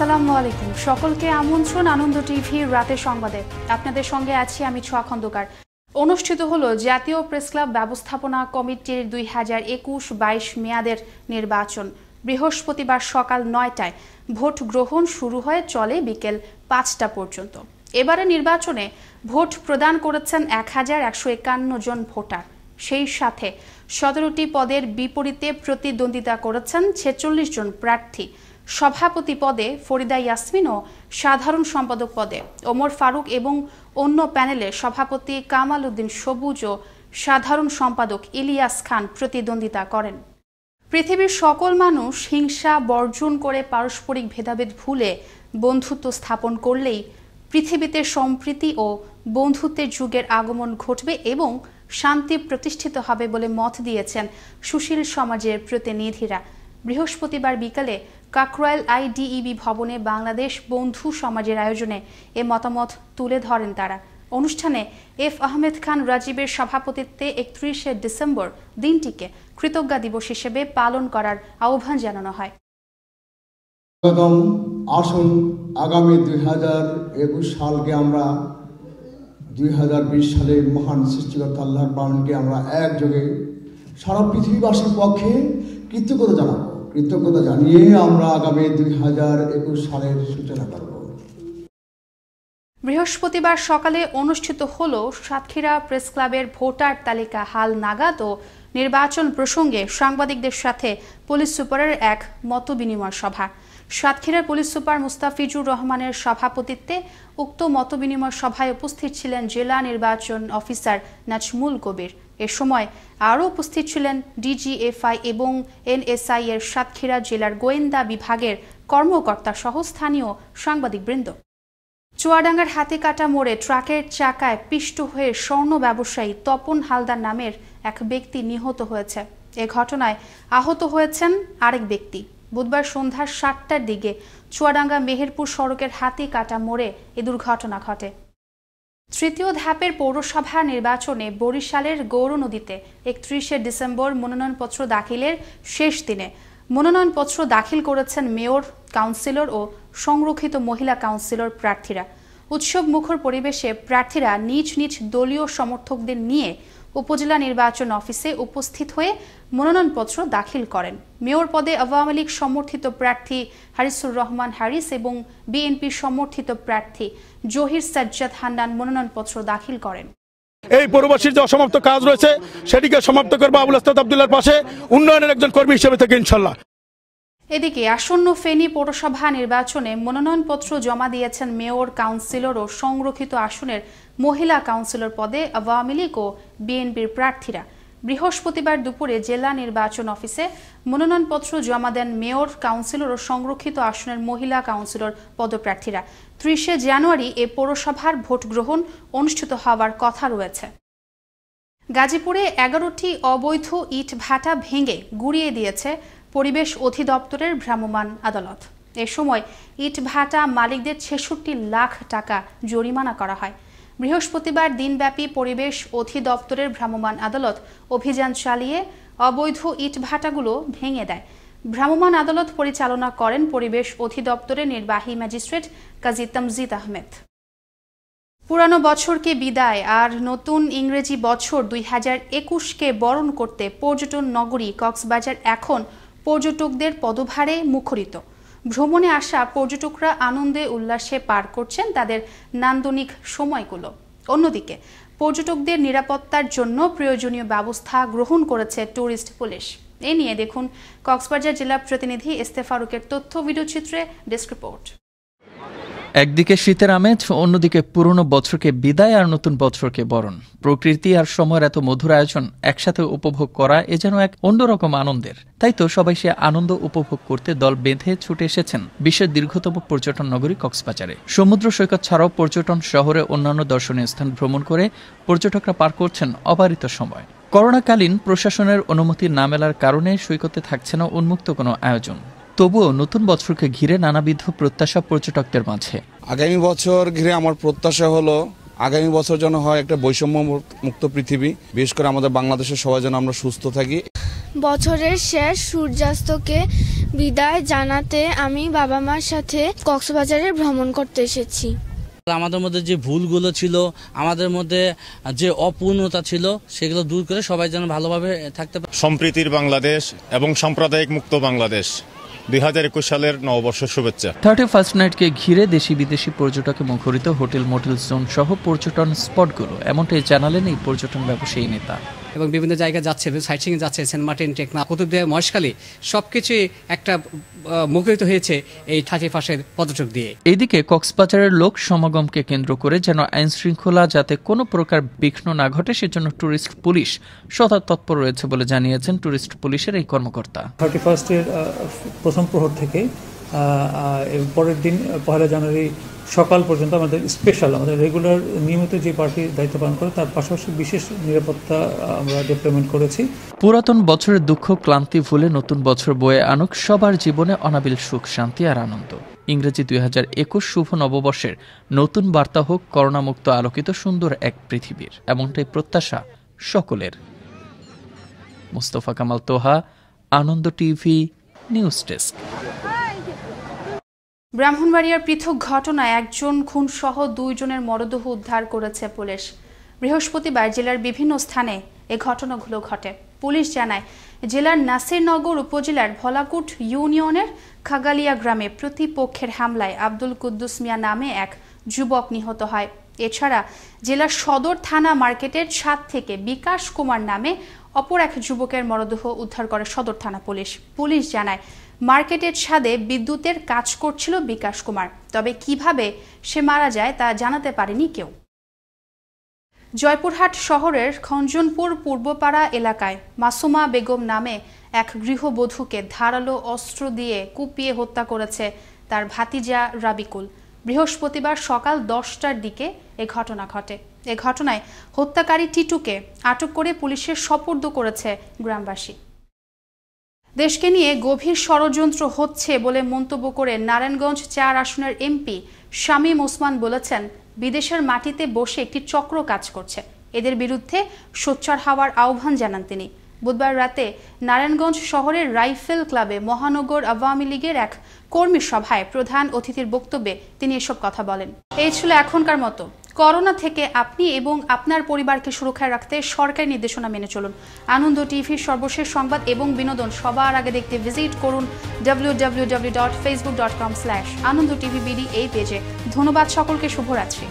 আসসালামু আলাইকুম সকলকে আমন্ত্রণ আনন্দ টিভির রাতে সংবাদে আপনাদের সঙ্গে আছি আমি ছোয়া খন্দকার অনুষ্ঠিত হল জাতীয় প্রেস ক্লাব ব্যবস্থাপনা কমিটির দুই হাজার একুশ বাইশ মেয়াদের নির্বাচন বৃহস্পতিবার সকাল নয়টায় ভোট গ্রহণ শুরু হয়ে চলে বিকেল পাঁচটা পর্যন্ত এবারে নির্বাচনে ভোট প্রদান করেছেন এক হাজার একশো একান্ন জন ভোটার সেই সাথে সতেরোটি পদের বিপরীতে প্রতিদ্বন্দ্বিতা করেছেন ছেচল্লিশ জন প্রার্থী সভাপতি পদে ফরিদা ইয়াসমিন ও সাধারণ সম্পাদক পদে ওমর ফারুক এবং অন্য প্যানেলে সভাপতি কামাল উদ্দিন সবুজ ও সাধারণ সম্পাদক ইলিয়াস খান প্রতিদ্বন্দ্বিতা করেন পৃথিবীর সকল মানুষ হিংসা বর্জন করে পারস্পরিক ভেদাভেদ ভুলে বন্ধুত্ব স্থাপন করলেই পৃথিবীতে সম্প্রীতি ও বন্ধুত্বের যুগের আগমন ঘটবে এবং শান্তি প্রতিষ্ঠিত হবে বলে মত দিয়েছেন সুশীল সমাজের প্রতিনিধিরা বৃহস্পতিবার বিকালে কাকরাইল আইডিইবি ভবনে বাংলাদেশ বন্ধু সমাজের আয়োজনে এ মতামত তুলে ধরেন তারা অনুষ্ঠানে এফ আহমেদ খান রাজীবের সভাপতিত্বে একত্রিশে ডিসেম্বর দিনটিকে কৃতজ্ঞা দিবস হিসেবে পালন করার আহ্বান জানানো হয় আসুন আগামী দুই হাজার একুশ সালকে আমরা দুই হাজার বিশ সালে মহান সৃষ্টিকর্তা আল্লাহ ব্রাহ্মণকে আমরা একযোগে সারা পৃথিবীবাসীর পক্ষে কৃতজ্ঞতা জানাবো কৃতজ্ঞতা জানিয়ে আমরা আগামী দুই হাজার একুশ সালের সূচনা করব বৃহস্পতিবার সকালে অনুষ্ঠিত হল সাতক্ষীরা প্রেস ক্লাবের ভোটার তালিকা হাল নাগাদ ও নির্বাচন প্রসঙ্গে সাংবাদিকদের সাথে পুলিশ সুপারের এক মত বিনিময় সভা সাতক্ষীরার পুলিশ সুপার মুস্তাফিজুর রহমানের সভাপতিত্বে উক্ত মতবিনিময় সভায় উপস্থিত ছিলেন জেলা নির্বাচন অফিসার নাজমুল কবির এ সময় আরও উপস্থিত ছিলেন ডিজিএফআই এবং এনএসআই এর সাতক্ষীরা জেলার গোয়েন্দা বিভাগের কর্মকর্তা সহ স্থানীয় সাংবাদিকবৃন্দ চুয়াডাঙ্গার হাতে কাটা মোড়ে ট্রাকের চাকায় পিষ্ট হয়ে স্বর্ণ ব্যবসায়ী তপন হালদার নামের এক ব্যক্তি নিহত হয়েছে এ ঘটনায় আহত হয়েছেন আরেক ব্যক্তি বুধবার সন্ধ্যা সাতটার দিকে চুয়াডাঙ্গা মেহেরপুর সড়কের হাতি কাটা মোড়ে এ দুর্ঘটনা ঘটে তৃতীয় ধাপের পৌরসভা নির্বাচনে বরিশালের গৌর নদীতে একত্রিশে ডিসেম্বর মনোনয়নপত্র দাখিলের শেষ দিনে মনোনয়নপত্র দাখিল করেছেন মেয়র কাউন্সিলর ও সংরক্ষিত মহিলা কাউন্সিলর প্রার্থীরা উৎসব মুখর পরিবেশে প্রার্থীরা নিজ নিজ দলীয় সমর্থকদের নিয়ে উপজেলা নির্বাচন অফিসে উপস্থিত হয়ে মনোনয়নপত্র দাখিল করেন মেয়র পদে আওয়ামী লীগ সমর্থিত প্রার্থী হারিসুর রহমান হারিস এবং বিএনপি সমর্থিত প্রার্থী জহির সাজ্জাদ হান্নান মনোনয়নপত্র দাখিল করেন এই পৌরবাসীর যে অসমাপ্ত কাজ রয়েছে সেটিকে সমাপ্ত করবো আবুল আস্তাদ আবদুল্লার পাশে উন্নয়নের একজন কর্মী হিসেবে থেকে ইনশাল্লাহ এদিকে আসন্ন ফেনী পৌরসভা নির্বাচনে মনোনয়নপত্র জমা দিয়েছেন মেয়র কাউন্সিলর ও সংরক্ষিত আসনের মহিলা কাউন্সিলর পদে আওয়ামী লীগ ও বিএনপির প্রার্থীরা বৃহস্পতিবার দুপুরে জেলা নির্বাচন অফিসে মনোনয়নপত্র জমা দেন মেয়র কাউন্সিলর ও সংরক্ষিত আসনের মহিলা কাউন্সিলর পদপ্রার্থীরা ত্রিশে জানুয়ারি এ পৌরসভার ভোট গ্রহণ অনুষ্ঠিত হওয়ার কথা রয়েছে গাজীপুরে এগারোটি অবৈধ ইট ভাটা ভেঙে গুড়িয়ে দিয়েছে পরিবেশ অধিদপ্তরের ভ্রাম্যমাণ আদালত এ সময় ইটভাটা মালিকদের ছেষট্টি লাখ টাকা জরিমানা করা হয় বৃহস্পতিবার দিনব্যাপী পরিবেশ অধিদপ্তরের ভ্রাম্যমাণ আদালত অভিযান চালিয়ে অবৈধ ইটভাটাগুলো ভেঙে দেয় ভ্রাম্যমাণ আদালত পরিচালনা করেন পরিবেশ অধিদপ্তরের নির্বাহী ম্যাজিস্ট্রেট কাজী তমজিদ আহমেদ পুরানো বছরকে বিদায় আর নতুন ইংরেজি বছর দুই হাজার একুশকে বরণ করতে পর্যটন নগরী কক্সবাজার এখন পর্যটকদের পদভারে মুখরিত ভ্রমণে আসা পর্যটকরা আনন্দে উল্লাসে পার করছেন তাদের নান্দনিক সময়গুলো অন্যদিকে পর্যটকদের নিরাপত্তার জন্য প্রয়োজনীয় ব্যবস্থা গ্রহণ করেছে ট্যুরিস্ট পুলিশ এ নিয়ে দেখুন কক্সবাজার জেলা প্রতিনিধি ইস্তেফারুকের তথ্য ভিডিওচিত্রে ডেস্ক রিপোর্ট একদিকে শীতের আমেজ অন্যদিকে পুরনো বছরকে বিদায় আর নতুন বছরকে বরণ প্রকৃতি আর সময়ের এত মধুর আয়োজন একসাথে উপভোগ করা এ যেন এক অন্যরকম আনন্দের তাই তো সবাই সে আনন্দ উপভোগ করতে দল বেঁধে ছুটে এসেছেন বিশ্বের দীর্ঘতম পর্যটন নগরী কক্সবাজারে সমুদ্র সৈকত ছাড়াও পর্যটন শহরে অন্যান্য দর্শনীয় স্থান ভ্রমণ করে পর্যটকরা পার করছেন অবারিত সময় করোনাকালীন প্রশাসনের অনুমতি না মেলার কারণে সৈকতে থাকছে না উন্মুক্ত কোনো আয়োজন তবুও নতুন বছরকে ঘিরে নানাবিধ প্রত্যাশা পর্যটকদের মাঝে আগামী বছর ঘিরে আমার প্রত্যাশা হলো আগামী বছর যেন হয় একটা বৈষম্য মুক্ত পৃথিবী বিশেষ করে আমাদের বাংলাদেশের সবাই যেন আমরা সুস্থ থাকি বছরের শেষ সূর্যাস্তকে বিদায় জানাতে আমি বাবা মার সাথে কক্সবাজারে ভ্রমণ করতে এসেছি আমাদের মধ্যে যে ভুলগুলো ছিল আমাদের মধ্যে যে অপূর্ণতা ছিল সেগুলো দূর করে সবাই যেন ভালোভাবে থাকতে পারে সম্প্রীতির বাংলাদেশ এবং সাম্প্রদায়িক মুক্ত বাংলাদেশ দুই হাজার একুশ সালের নববর্ষ শুভেচ্ছা থার্টি ফার্স্ট নাইটকে ঘিরে দেশি বিদেশি পর্যটকে মুখরিত হোটেল মোটেল জোন সহ পর্যটন স্পটগুলো এমনটাই জানালেন এই পর্যটন ব্যবসায়ী নেতা এবং বিভিন্ন জায়গায় যাচ্ছে সাইটসিংয়ে যাচ্ছে সেন্ট মার্টিন টেকনা কুতুবদিয়া মহেশখালী সব কিছুই একটা মুখরিত হয়েছে এই থাকি ফাঁসের পদচক দিয়ে এদিকে কক্সবাজারের লোক সমাগমকে কেন্দ্র করে যেন আইন শৃঙ্খলা যাতে কোনো প্রকার বিঘ্ন না ঘটে সেজন্য ট্যুরিস্ট পুলিশ সদা তৎপর রয়েছে বলে জানিয়েছেন ট্যুরিস্ট পুলিশের এই কর্মকর্তা থার্টি ফার্স্টের প্রথম প্রহর থেকে পরের দিন পহেলা জানুয়ারি সকাল পর্যন্ত আমাদের স্পেশাল আমাদের রেগুলার নিয়মিত যে পার্টি দায়িত্ব পালন করে তার পাশাপাশি বিশেষ নিরাপত্তা আমরা ডিপ্লয়মেন্ট করেছি পুরাতন বছরের দুঃখ ক্লান্তি ভুলে নতুন বছর বয়ে আনুক সবার জীবনে অনাবিল সুখ শান্তি আর আনন্দ ইংরেজি দুই হাজার একুশ শুভ নববর্ষের নতুন বার্তা হোক করোনামুক্ত আলোকিত সুন্দর এক পৃথিবীর এমনটাই প্রত্যাশা সকলের Mustafa Kamal Toha Ananda TV news desk ব্রাহ্মণবাড়িয়ার পৃথক ঘটনায় একজন খুনসহ দুইজনের মরদেহ উদ্ধার করেছে পুলিশ বৃহস্পতিবার জেলার বিভিন্ন স্থানে এ ঘটনাগুলো ঘটে পুলিশ জানায় জেলার নাসিরনগর উপজেলার ভলাকুট ইউনিয়নের খাগালিয়া গ্রামে প্রতিপক্ষের হামলায় আব্দুল কুদ্দুস মিয়া নামে এক যুবক নিহত হয় এছাড়া জেলার সদর থানা মার্কেটের ছাদ থেকে বিকাশ কুমার নামে অপর এক যুবকের মরদেহ উদ্ধার করে সদর থানা পুলিশ পুলিশ জানায় মার্কেটের ছাদে বিদ্যুতের কাজ করছিল বিকাশ কুমার তবে কিভাবে সে মারা যায় তা জানাতে পারেনি কেউ জয়পুরহাট শহরের খঞ্জনপুর পূর্বপাড়া এলাকায় মাসুমা বেগম নামে এক গৃহবধূকে ধারালো অস্ত্র দিয়ে কুপিয়ে হত্যা করেছে তার ভাতিজা রাবিকুল বৃহস্পতিবার সকাল দশটার দিকে এ ঘটনা ঘটে এ ঘটনায় হত্যাকারী টিটুকে আটক করে পুলিশের সপর্দ করেছে গ্রামবাসী দেশকে নিয়ে গভীর ষড়যন্ত্র হচ্ছে বলে মন্তব্য করে নারায়ণগঞ্জ চার আসনের এমপি শামীম ওসমান বলেছেন বিদেশের মাটিতে বসে একটি চক্র কাজ করছে এদের বিরুদ্ধে সোচ্চার হওয়ার আহ্বান জানান তিনি বুধবার রাতে নারায়ণগঞ্জ শহরের রাইফেল ক্লাবে মহানগর আওয়ামী লীগের এক কর্মী সভায় প্রধান অতিথির বক্তব্যে তিনি এসব কথা বলেন এই ছিল এখনকার মতো করোনা থেকে আপনি এবং আপনার পরিবারকে সুরক্ষায় রাখতে সরকারি নির্দেশনা মেনে চলুন আনন্দ টিভির সর্বশেষ সংবাদ এবং বিনোদন সবার আগে দেখতে ভিজিট করুন W W W dot Facebook dot com slash Ananda TV BD এই পেজে ধন্যবাদ সকলকে শুভরাত্রি